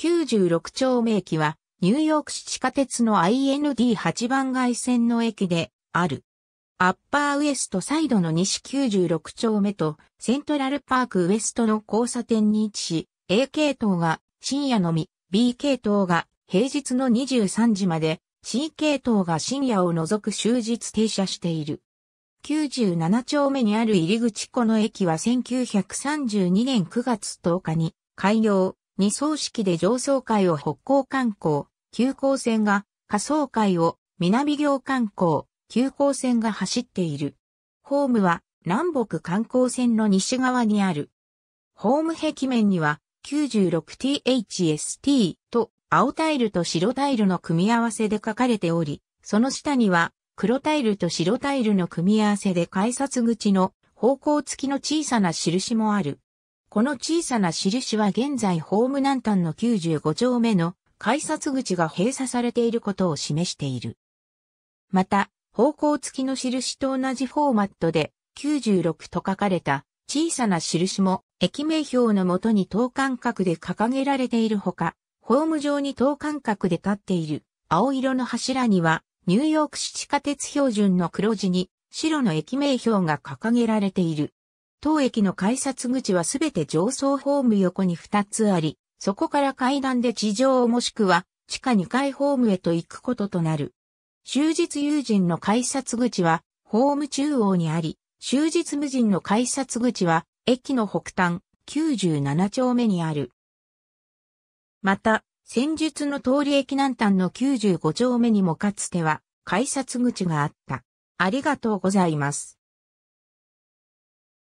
96丁目駅は、ニューヨーク市地下鉄の IND8 番街線の駅である。アッパーウエストサイドの西96丁目とセントラルパークウエストの交差点に位置し、A 系統が深夜のみ、B 系統が平日の23時まで、C 系統が深夜を除く終日停車している。97丁目にある入り口この駅は1932年9月10日に開業、二層式で上層階を北港観光、急行線が、下層階を南行観光、急行線が走っている。ホームは南北観光線の西側にある。ホーム壁面には 96THST と青タイルと白タイルの組み合わせで書かれており、その下には黒タイルと白タイルの組み合わせで改札口の方向付きの小さな印もある。この小さな印は現在ホーム南端の95丁目の改札口が閉鎖されていることを示している。また、方向付きの印と同じフォーマットで96と書かれた小さな印も駅名標のもとに等間隔で掲げられているほか、ホーム上に等間隔で立っている青色の柱にはニューヨーク市地下鉄標準の黒地に白の駅名標が掲げられている。当駅の改札口はすべて上層ホーム横に2つあり、そこから階段で地上もしくは地下2階ホームへと行くこととなる。終日有人の改札口はホーム中央にあり、終日無人の改札口は駅の北端97丁目にある。また、先述の通り駅南端の95丁目にもかつては改札口があった。ありがとうございます。